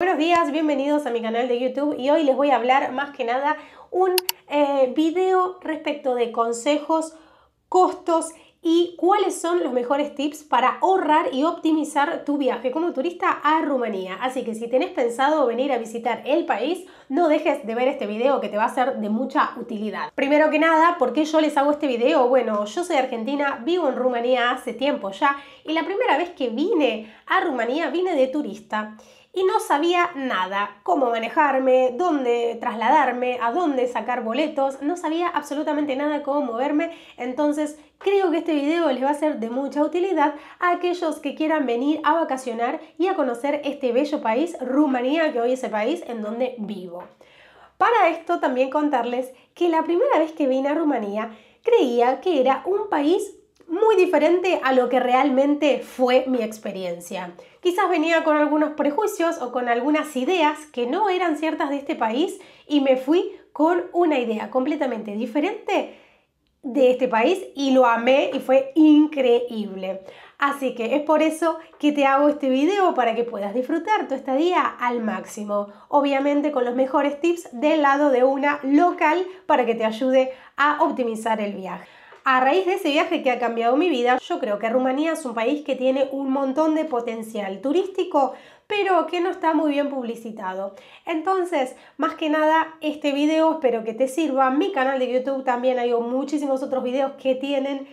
Buenos días, bienvenidos a mi canal de YouTube y hoy les voy a hablar más que nada un eh, video respecto de consejos, costos y cuáles son los mejores tips para ahorrar y optimizar tu viaje como turista a Rumanía. Así que si tenés pensado venir a visitar el país, no dejes de ver este video que te va a ser de mucha utilidad. Primero que nada, ¿por qué yo les hago este video? Bueno, yo soy argentina, vivo en Rumanía hace tiempo ya y la primera vez que vine a Rumanía vine de turista y no sabía nada, cómo manejarme, dónde trasladarme, a dónde sacar boletos, no sabía absolutamente nada cómo moverme, entonces creo que este video les va a ser de mucha utilidad a aquellos que quieran venir a vacacionar y a conocer este bello país, Rumanía, que hoy es el país en donde vivo. Para esto también contarles que la primera vez que vine a Rumanía creía que era un país muy diferente a lo que realmente fue mi experiencia. Quizás venía con algunos prejuicios o con algunas ideas que no eran ciertas de este país y me fui con una idea completamente diferente de este país y lo amé y fue increíble. Así que es por eso que te hago este video para que puedas disfrutar tu estadía al máximo. Obviamente con los mejores tips del lado de una local para que te ayude a optimizar el viaje. A raíz de ese viaje que ha cambiado mi vida, yo creo que Rumanía es un país que tiene un montón de potencial turístico, pero que no está muy bien publicitado. Entonces, más que nada, este video espero que te sirva. Mi canal de YouTube también hay muchísimos otros videos que tienen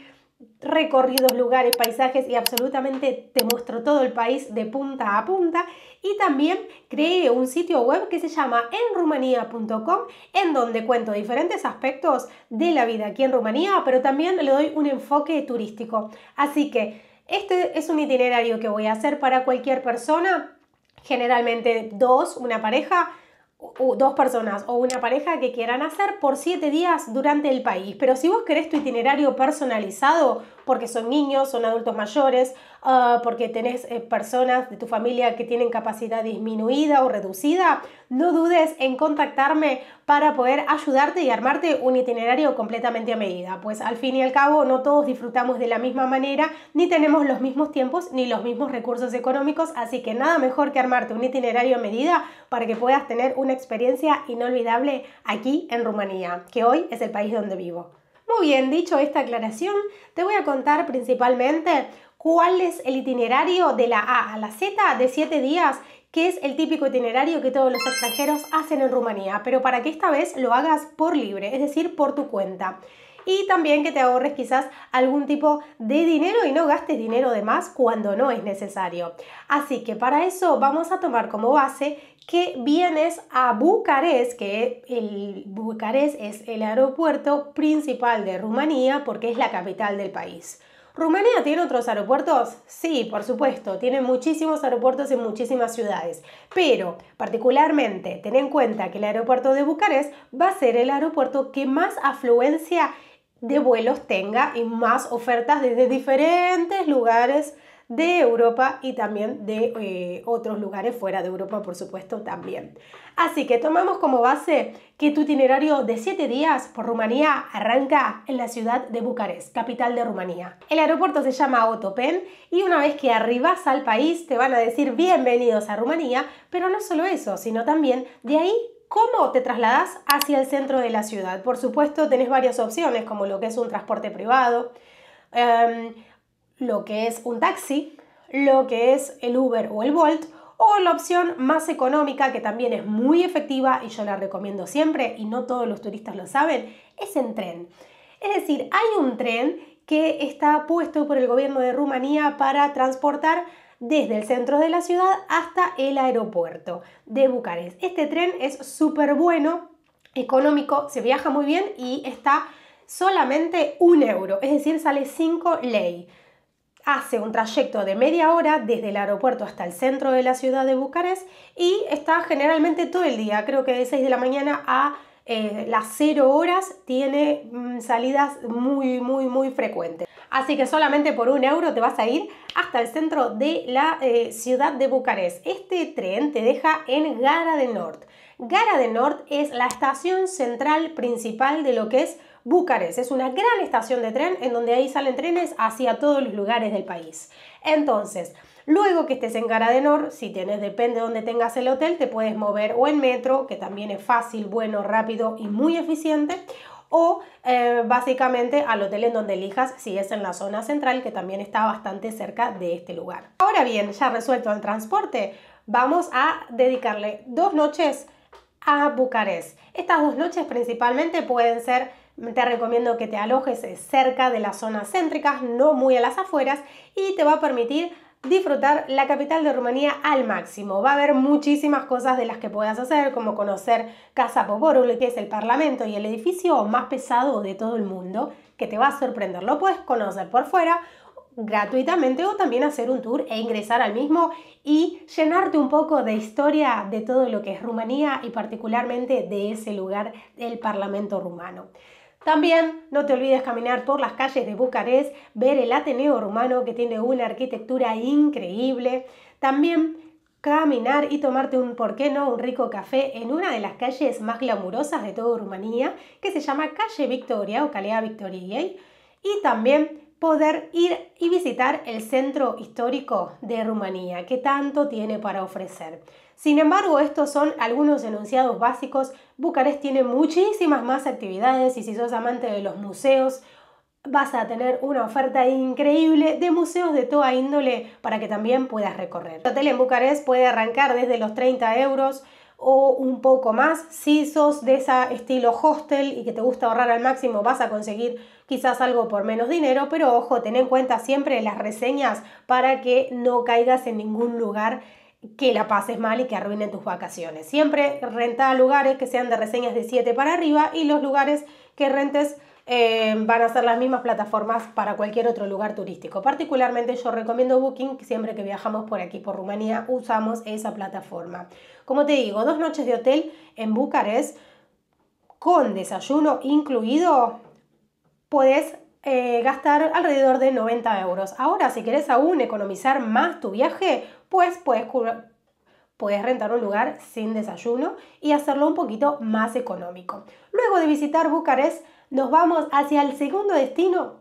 recorridos, lugares, paisajes y absolutamente te muestro todo el país de punta a punta y también creé un sitio web que se llama enrumanía.com en donde cuento diferentes aspectos de la vida aquí en Rumanía, pero también le doy un enfoque turístico. Así que este es un itinerario que voy a hacer para cualquier persona, generalmente dos, una pareja, o dos personas o una pareja que quieran hacer por siete días durante el país. Pero si vos querés tu itinerario personalizado porque son niños, son adultos mayores, ah, porque tenés eh, personas de tu familia que tienen capacidad disminuida o reducida, no dudes en contactarme para poder ayudarte y armarte un itinerario completamente a medida, pues al fin y al cabo no todos disfrutamos de la misma manera, ni tenemos los mismos tiempos ni los mismos recursos económicos, así que nada mejor que armarte un itinerario a medida para que puedas tener una experiencia inolvidable aquí en Rumanía, que hoy es el país donde vivo. Muy bien, dicho esta aclaración, te voy a contar principalmente cuál es el itinerario de la A a la Z de 7 días que es el típico itinerario que todos los extranjeros hacen en Rumanía, pero para que esta vez lo hagas por libre, es decir, por tu cuenta. Y también que te ahorres quizás algún tipo de dinero y no gastes dinero de más cuando no es necesario. Así que para eso vamos a tomar como base que vienes a Bucarest, que el Bucarest es el aeropuerto principal de Rumanía porque es la capital del país. ¿Rumanía tiene otros aeropuertos? Sí, por supuesto, tiene muchísimos aeropuertos en muchísimas ciudades, pero particularmente ten en cuenta que el aeropuerto de Bucarest va a ser el aeropuerto que más afluencia de vuelos tenga y más ofertas desde diferentes lugares de Europa y también de eh, otros lugares fuera de Europa, por supuesto, también. Así que tomamos como base que tu itinerario de 7 días por Rumanía arranca en la ciudad de Bucarest, capital de Rumanía. El aeropuerto se llama Otopen y una vez que arribas al país te van a decir bienvenidos a Rumanía, pero no solo eso, sino también de ahí ¿Cómo te trasladas hacia el centro de la ciudad? Por supuesto, tenés varias opciones, como lo que es un transporte privado, em, lo que es un taxi, lo que es el Uber o el Volt o la opción más económica, que también es muy efectiva y yo la recomiendo siempre, y no todos los turistas lo saben, es en tren. Es decir, hay un tren que está puesto por el gobierno de Rumanía para transportar desde el centro de la ciudad hasta el aeropuerto de Bucarest. Este tren es súper bueno, económico, se viaja muy bien y está solamente un euro, es decir, sale 5 ley hace un trayecto de media hora desde el aeropuerto hasta el centro de la ciudad de Bucarest y está generalmente todo el día, creo que de 6 de la mañana a eh, las 0 horas tiene mm, salidas muy, muy, muy frecuentes. Así que solamente por un euro te vas a ir hasta el centro de la eh, ciudad de Bucarest. Este tren te deja en Gara de Nord. Gara de Nord es la estación central principal de lo que es Bucarest. Es una gran estación de tren en donde ahí salen trenes hacia todos los lugares del país. Entonces, Luego que estés en Garadenor, si tienes, depende de donde tengas el hotel, te puedes mover o en metro, que también es fácil, bueno, rápido y muy eficiente, o eh, básicamente al hotel en donde elijas, si es en la zona central, que también está bastante cerca de este lugar. Ahora bien, ya resuelto el transporte, vamos a dedicarle dos noches a Bucarest. Estas dos noches principalmente pueden ser te recomiendo que te alojes eh, cerca de las zonas céntricas, no muy a las afueras, y te va a permitir disfrutar la capital de Rumanía al máximo. Va a haber muchísimas cosas de las que puedas hacer, como conocer Casa Poporul, que es el parlamento y el edificio más pesado de todo el mundo, que te va a sorprender. Lo puedes conocer por fuera gratuitamente o también hacer un tour e ingresar al mismo y llenarte un poco de historia de todo lo que es Rumanía y particularmente de ese lugar, el Parlamento rumano. También no te olvides caminar por las calles de Bucarest, ver el Ateneo Rumano que tiene una arquitectura increíble. También caminar y tomarte un, ¿por qué no?, un rico café en una de las calles más glamurosas de toda Rumanía, que se llama Calle Victoria o Calea Victoriei. Y también poder ir y visitar el centro histórico de Rumanía, que tanto tiene para ofrecer. Sin embargo, estos son algunos enunciados básicos. Bucarest tiene muchísimas más actividades y si sos amante de los museos, vas a tener una oferta increíble de museos de toda índole para que también puedas recorrer. El hotel en Bucarest puede arrancar desde los 30 euros o un poco más. Si sos de ese estilo hostel y que te gusta ahorrar al máximo, vas a conseguir quizás algo por menos dinero, pero ojo, ten en cuenta siempre las reseñas para que no caigas en ningún lugar que la pases mal y que arruinen tus vacaciones. Siempre renta lugares que sean de reseñas de 7 para arriba y los lugares que rentes eh, van a ser las mismas plataformas para cualquier otro lugar turístico. Particularmente yo recomiendo Booking, siempre que viajamos por aquí, por Rumanía, usamos esa plataforma. Como te digo, dos noches de hotel en Bucarest con desayuno incluido, Puedes eh, gastar alrededor de 90 euros. Ahora, si quieres aún economizar más tu viaje, pues puedes Puedes rentar un lugar sin desayuno y hacerlo un poquito más económico. Luego de visitar Bucarest, nos vamos hacia el segundo destino,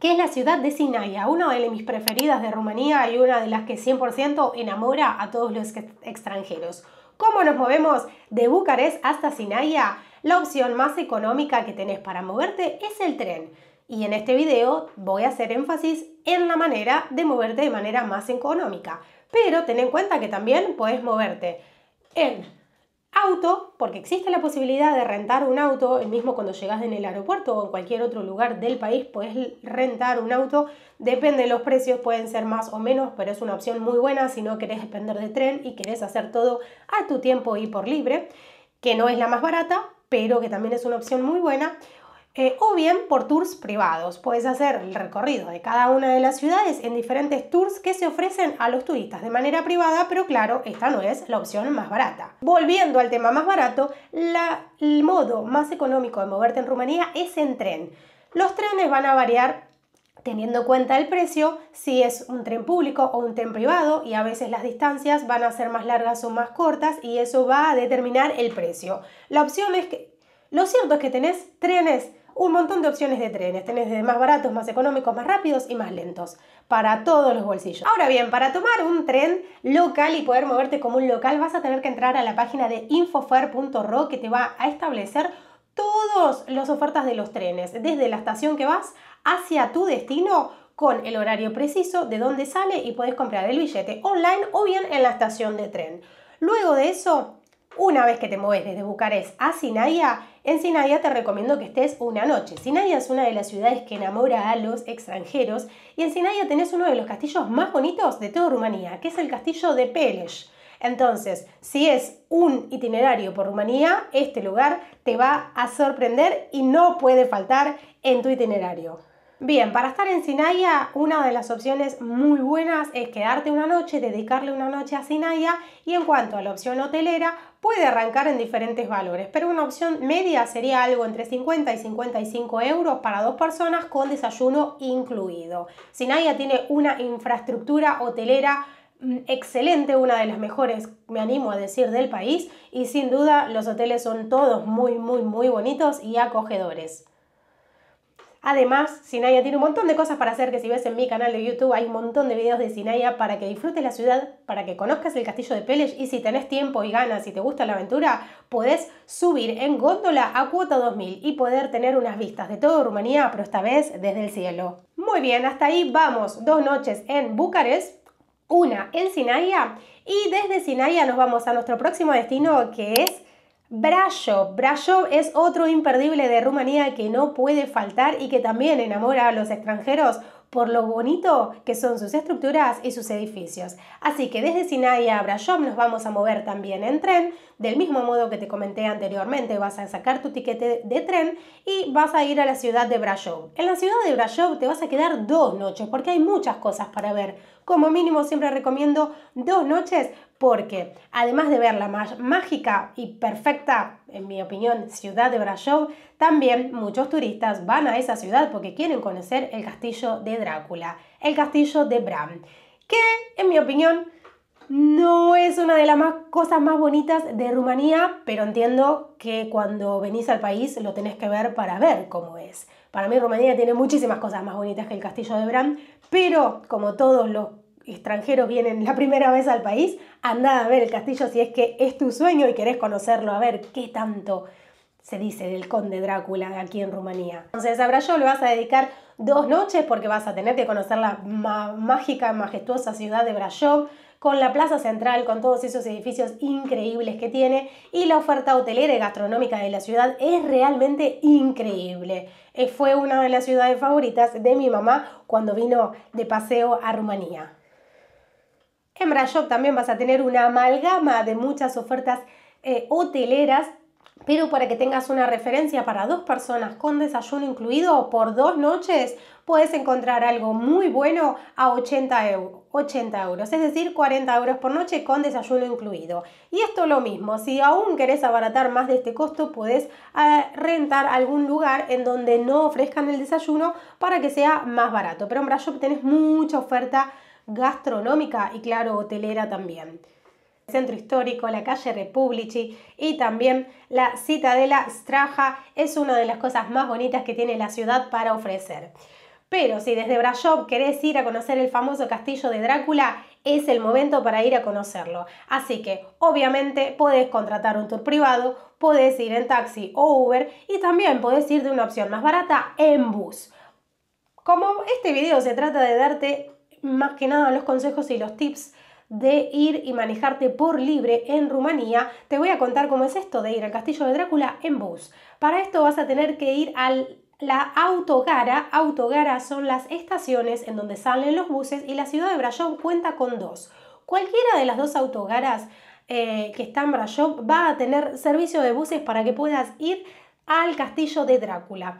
que es la ciudad de Sinaia, una de mis preferidas de Rumanía y una de las que 100% enamora a todos los extranjeros. ¿Cómo nos movemos de Bucarest hasta Sinaia? La opción más económica que tenés para moverte es el tren. Y en este video voy a hacer énfasis en la manera de moverte de manera más económica. Pero ten en cuenta que también puedes moverte en auto, porque existe la posibilidad de rentar un auto, el mismo cuando llegas en el aeropuerto o en cualquier otro lugar del país, puedes rentar un auto, depende de los precios, pueden ser más o menos, pero es una opción muy buena si no querés depender de tren y querés hacer todo a tu tiempo y por libre, que no es la más barata, pero que también es una opción muy buena. Eh, o bien por tours privados. Puedes hacer el recorrido de cada una de las ciudades en diferentes tours que se ofrecen a los turistas de manera privada, pero claro, esta no es la opción más barata. Volviendo al tema más barato, el modo más económico de moverte en Rumanía es en tren. Los trenes van a variar teniendo en cuenta el precio, si es un tren público o un tren privado, y a veces las distancias van a ser más largas o más cortas, y eso va a determinar el precio. La opción es que, lo cierto es que tenés trenes un montón de opciones de trenes. Tenés de más baratos, más económicos, más rápidos y más lentos. Para todos los bolsillos. Ahora bien, para tomar un tren local y poder moverte como un local, vas a tener que entrar a la página de infofer.ro que te va a establecer todas las ofertas de los trenes, desde la estación que vas hacia tu destino con el horario preciso de dónde sale y puedes comprar el billete online o bien en la estación de tren. Luego de eso, una vez que te mueves desde Bucarest a Sinaia, en Sinaia te recomiendo que estés una noche. Sinaia es una de las ciudades que enamora a los extranjeros y en Sinaia tenés uno de los castillos más bonitos de toda Rumanía, que es el castillo de Peles. Entonces, si es un itinerario por Rumanía, este lugar te va a sorprender y no puede faltar en tu itinerario. Bien, para estar en Sinaya, una de las opciones muy buenas es quedarte una noche, dedicarle una noche a Sinaya y en cuanto a la opción hotelera, puede arrancar en diferentes valores, pero una opción media sería algo entre 50 y 55 euros para dos personas con desayuno incluido. Sinaya tiene una infraestructura hotelera mm, excelente, una de las mejores, me animo a decir, del país y sin duda los hoteles son todos muy, muy, muy bonitos y acogedores. Además, Sinaia tiene un montón de cosas para hacer que si ves en mi canal de YouTube hay un montón de videos de Sinaya para que disfrutes la ciudad, para que conozcas el castillo de Peles y si tenés tiempo y ganas y te gusta la aventura, podés subir en góndola a cuota 2000 y poder tener unas vistas de toda Rumanía, pero esta vez desde el cielo. Muy bien, hasta ahí vamos. Dos noches en Bucarest, una en Sinaya y desde Sinaya nos vamos a nuestro próximo destino que es Brașov. Brashov es otro imperdible de Rumanía que no puede faltar y que también enamora a los extranjeros por lo bonito que son sus estructuras y sus edificios. Así que desde Sinai a Brashov nos vamos a mover también en tren, del mismo modo que te comenté anteriormente, vas a sacar tu tiquete de tren y vas a ir a la ciudad de Brashov. En la ciudad de Brashov te vas a quedar dos noches porque hay muchas cosas para ver. Como mínimo siempre recomiendo dos noches porque además de ver la más mágica y perfecta, en mi opinión, ciudad de Brasov, también muchos turistas van a esa ciudad porque quieren conocer el castillo de Drácula, el castillo de Bram, que en mi opinión no es una de las cosas más bonitas de Rumanía, pero entiendo que cuando venís al país lo tenés que ver para ver cómo es. Para mí Rumanía tiene muchísimas cosas más bonitas que el castillo de Bram, pero como todos los extranjeros vienen la primera vez al país, andad a ver el castillo si es que es tu sueño y querés conocerlo, a ver qué tanto se dice del conde Drácula aquí en Rumanía. Entonces, a Brayov le vas a dedicar dos noches porque vas a tener que conocer la mágica, majestuosa ciudad de Brayov, con la plaza central, con todos esos edificios increíbles que tiene y la oferta hotelera y gastronómica de la ciudad es realmente increíble. Eh, fue una de las ciudades favoritas de mi mamá cuando vino de paseo a Rumanía. En Brashop también vas a tener una amalgama de muchas ofertas eh, hoteleras, pero para que tengas una referencia para dos personas con desayuno incluido por dos noches, puedes encontrar algo muy bueno a 80 euros. 80 euros, es decir, 40 euros por noche con desayuno incluido. Y esto lo mismo, si aún querés abaratar más de este costo, puedes eh, rentar algún lugar en donde no ofrezcan el desayuno para que sea más barato. Pero en Brashop tenés mucha oferta gastronómica y claro, hotelera también. El centro histórico, la calle Republici y también la citadela Straja es una de las cosas más bonitas que tiene la ciudad para ofrecer. Pero si desde Brashov querés ir a conocer el famoso castillo de Drácula, es el momento para ir a conocerlo. Así que, obviamente, podés contratar un tour privado, podés ir en taxi o Uber y también podés ir de una opción más barata en bus. Como este video se trata de darte más que nada los consejos y los tips de ir y manejarte por libre en Rumanía, te voy a contar cómo es esto de ir al castillo de Drácula en bus. Para esto vas a tener que ir a la autogara, autogara son las estaciones en donde salen los buses y la ciudad de Brașov cuenta con dos. Cualquiera de las dos autogaras eh, que está en Brayón va a tener servicio de buses para que puedas ir al castillo de Drácula.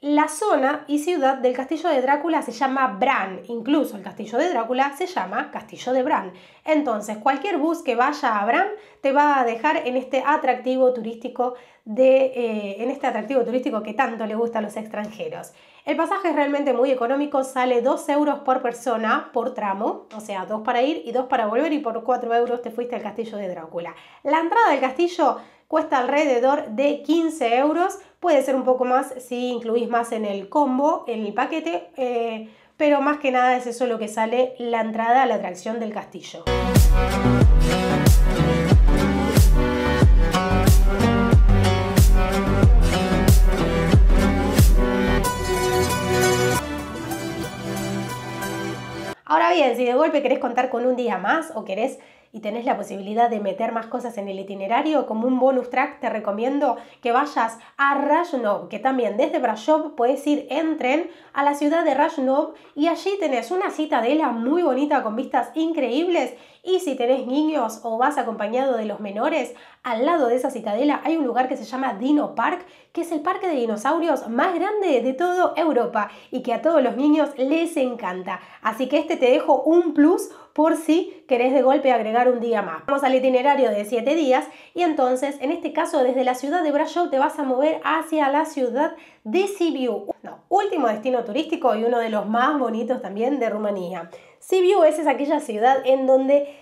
La zona y ciudad del castillo de Drácula se llama Bran, incluso el castillo de Drácula se llama castillo de Bran. Entonces, cualquier bus que vaya a Bran te va a dejar en este atractivo turístico de, eh, en este atractivo turístico que tanto le gusta a los extranjeros. El pasaje es realmente muy económico, sale 2 euros por persona por tramo, o sea, 2 para ir y 2 para volver y por 4 euros te fuiste al castillo de Drácula. La entrada del castillo cuesta alrededor de 15 euros, puede ser un poco más si incluís más en el combo, en el paquete, eh, pero más que nada es eso lo que sale la entrada a la atracción del castillo. Ahora bien, si de golpe querés contar con un día más o querés y tenés la posibilidad de meter más cosas en el itinerario, como un bonus track, te recomiendo que vayas a Rajnov, que también desde Brashov puedes ir en tren a la ciudad de Rajnov y allí tenés una citadela muy bonita con vistas increíbles y si tenés niños o vas acompañado de los menores, al lado de esa citadela hay un lugar que se llama Dino Park, que es el parque de dinosaurios más grande de toda Europa y que a todos los niños les encanta. Así que este te dejo un plus por si querés de golpe agregar un día más. Vamos al itinerario de 7 días y entonces en este caso desde la ciudad de Brasov te vas a mover hacia la ciudad de Sibiu, último destino turístico y uno de los más bonitos también de Rumanía. Sibiu es, es aquella ciudad en donde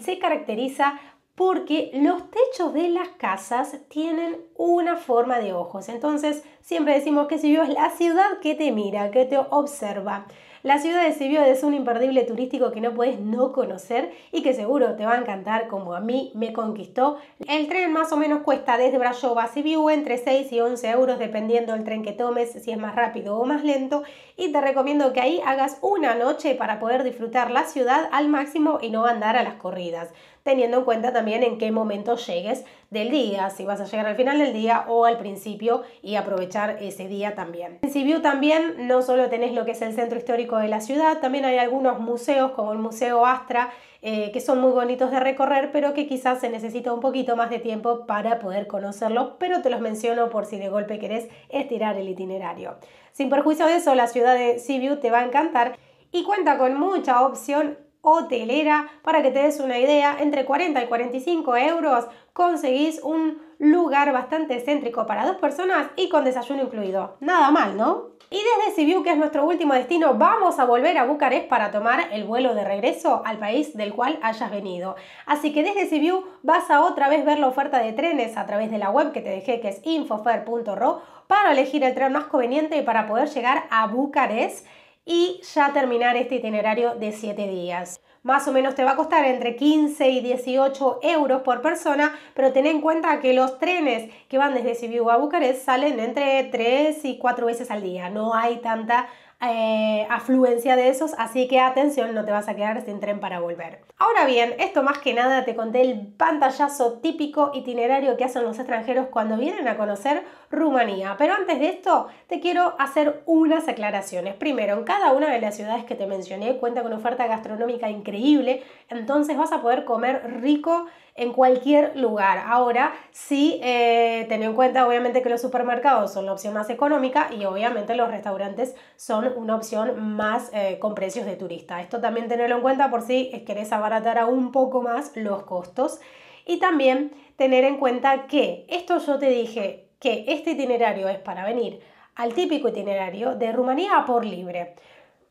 se caracteriza porque los techos de las casas tienen una forma de ojos. Entonces, siempre decimos que Sibiu es la ciudad que te mira, que te observa. La ciudad de Sibiu es un imperdible turístico que no puedes no conocer y que seguro te va a encantar como a mí me conquistó. El tren más o menos cuesta desde Brasov a Sibiu entre 6 y 11 euros dependiendo del tren que tomes, si es más rápido o más lento y te recomiendo que ahí hagas una noche para poder disfrutar la ciudad al máximo y no andar a las corridas teniendo en cuenta también en qué momento llegues del día, si vas a llegar al final del día o al principio y aprovechar ese día también. En Sibiu también no solo tenés lo que es el centro histórico de la ciudad, también hay algunos museos como el Museo Astra eh, que son muy bonitos de recorrer, pero que quizás se necesita un poquito más de tiempo para poder conocerlos, pero te los menciono por si de golpe querés estirar el itinerario. Sin perjuicio de eso, la ciudad de Sibiu te va a encantar y cuenta con mucha opción hotelera. Para que te des una idea, entre 40 y 45 euros conseguís un lugar bastante céntrico para dos personas y con desayuno incluido. Nada mal, ¿no? Y desde Sibiu, que es nuestro último destino, vamos a volver a Bucarest para tomar el vuelo de regreso al país del cual hayas venido. Así que desde Sibiu vas a otra vez ver la oferta de trenes a través de la web que te dejé, que es infofer.ro, para elegir el tren más conveniente y para poder llegar a Bucarest y ya terminar este itinerario de 7 días. Más o menos te va a costar entre 15 y 18 euros por persona, pero ten en cuenta que los trenes que van desde Sibiu a Bucarest salen entre 3 y 4 veces al día. No hay tanta eh, afluencia de esos, así que atención, no te vas a quedar sin tren para volver. Ahora bien, esto más que nada te conté el pantallazo típico itinerario que hacen los extranjeros cuando vienen a conocer Rumanía, pero antes de esto te quiero hacer unas aclaraciones. Primero, en cada una de las ciudades que te mencioné cuenta con oferta gastronómica increíble, entonces vas a poder comer rico en cualquier lugar. Ahora, sí, eh, en cuenta obviamente que los supermercados son la opción más económica y obviamente los restaurantes son una opción más eh, con precios de turista. Esto también tenerlo en cuenta por si querés abaratar aún un poco más los costos. Y también tener en cuenta que esto yo te dije que este itinerario es para venir al típico itinerario de Rumanía por libre.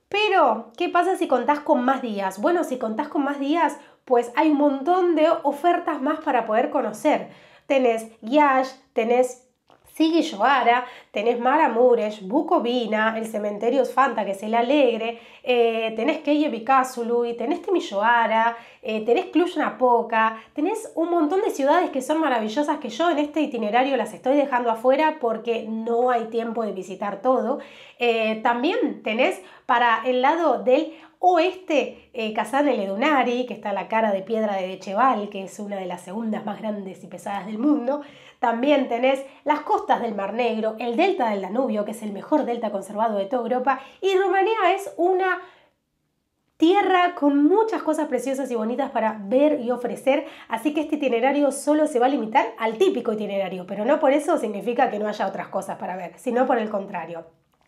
Pero, ¿qué pasa si contás con más días? Bueno, si contás con más días, pues hay un montón de ofertas más para poder conocer. Tenés Guiage, tenés Sigui tenés Mara Mures, Bucovina, el cementerio Sfanta que es el alegre, eh, tenés Keye Vikasului, y tenés Temilloara, eh, tenés Cluj-Napoca, tenés un montón de ciudades que son maravillosas que yo en este itinerario las estoy dejando afuera porque no hay tiempo de visitar todo. Eh, también tenés para el lado del oeste eh, Kazán el Edunari, que está la cara de piedra de Decheval, que es una de las segundas más grandes y pesadas del mundo. También tenés las costas del Mar Negro, el delta del Danubio, que es el mejor delta conservado de toda Europa, y Rumanía es una tierra con muchas cosas preciosas y bonitas para ver y ofrecer, así que este itinerario solo se va a limitar al típico itinerario, pero no por eso significa que no haya otras cosas para ver, sino por el contrario.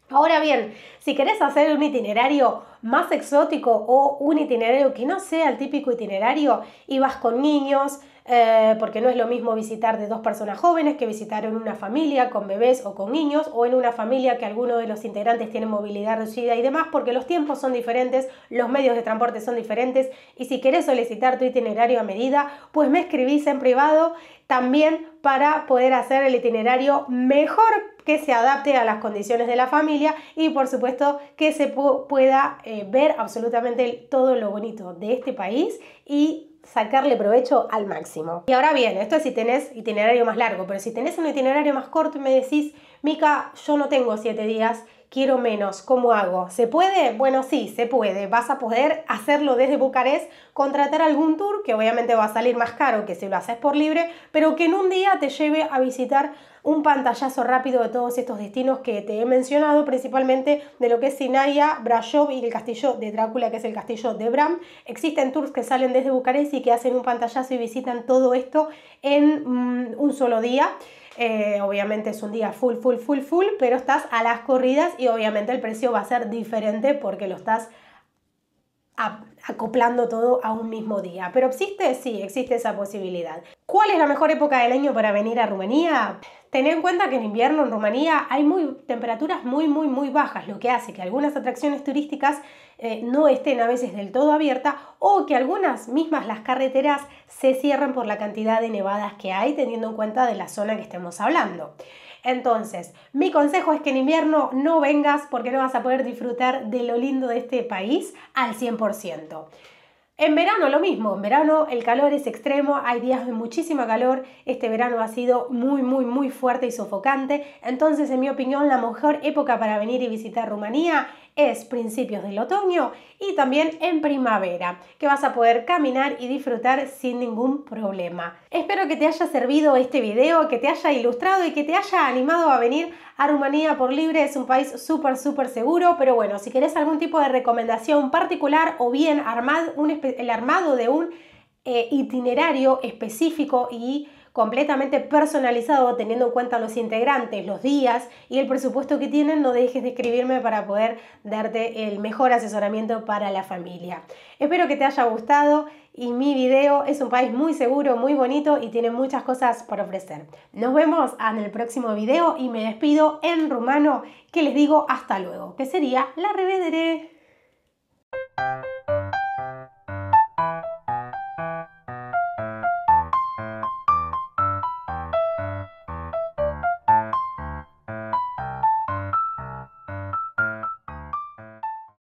Ahora bien, si querés hacer un itinerario más exótico o un itinerario que no sea el típico itinerario y vas con niños, eh, porque no es lo mismo visitar de dos personas jóvenes que visitar en una familia con bebés o con niños o en una familia que alguno de los integrantes tiene movilidad reducida y demás, porque los tiempos son diferentes, los medios de transporte son diferentes y si querés solicitar tu itinerario a medida, pues me escribís en privado también para poder hacer el itinerario mejor que se adapte a las condiciones de la familia y por supuesto que se pueda eh, ver absolutamente todo lo bonito de este país y sacarle provecho al máximo. Y ahora bien, esto es si tenés itinerario más largo, pero si tenés un itinerario más corto y me decís, Mica, yo no tengo 7 días, quiero menos, ¿cómo hago? ¿Se puede? Bueno, sí, se puede. Vas a poder hacerlo desde Bucarest, contratar algún tour que obviamente va a salir más caro que si lo haces por libre, pero que en un día te lleve a visitar un pantallazo rápido de todos estos destinos que te he mencionado, principalmente de lo que es Sinaia, Brasov y el castillo de Drácula, que es el castillo de Bram. Existen tours que salen desde Bucarest y que hacen un pantallazo y visitan todo esto en mm, un solo día. Eh, obviamente es un día full, full, full, full, pero estás a las corridas y obviamente el precio va a ser diferente porque lo estás acoplando todo a un mismo día. Pero existe, sí, existe esa posibilidad. ¿Cuál es la mejor época del año para venir a Rumanía? Tened en cuenta que en invierno en Rumanía hay muy, temperaturas muy, muy, muy bajas, lo que hace que algunas atracciones turísticas eh, no estén a veces del todo abiertas o que algunas mismas las carreteras se cierren por la cantidad de nevadas que hay, teniendo en cuenta de la zona que estemos hablando. Entonces, mi consejo es que en invierno no vengas porque no vas a poder disfrutar de lo lindo de este país al 100%. En verano lo mismo, en verano el calor es extremo, hay días de muchísimo calor, este verano ha sido muy, muy, muy fuerte y sofocante, entonces en mi opinión la mejor época para venir y visitar Rumanía es principios del otoño y también en primavera, que vas a poder caminar y disfrutar sin ningún problema. Espero que te haya servido este video, que te haya ilustrado y que te haya animado a venir a Rumanía por libre. Es un país súper, súper seguro, pero bueno, si querés algún tipo de recomendación particular o bien el armado de un eh, itinerario específico y completamente personalizado teniendo en cuenta los integrantes, los días y el presupuesto que tienen, no dejes de escribirme para poder darte el mejor asesoramiento para la familia. Espero que te haya gustado y mi video es un país muy seguro, muy bonito y tiene muchas cosas por ofrecer. Nos vemos en el próximo video y me despido en rumano que les digo hasta luego, que sería la revedere.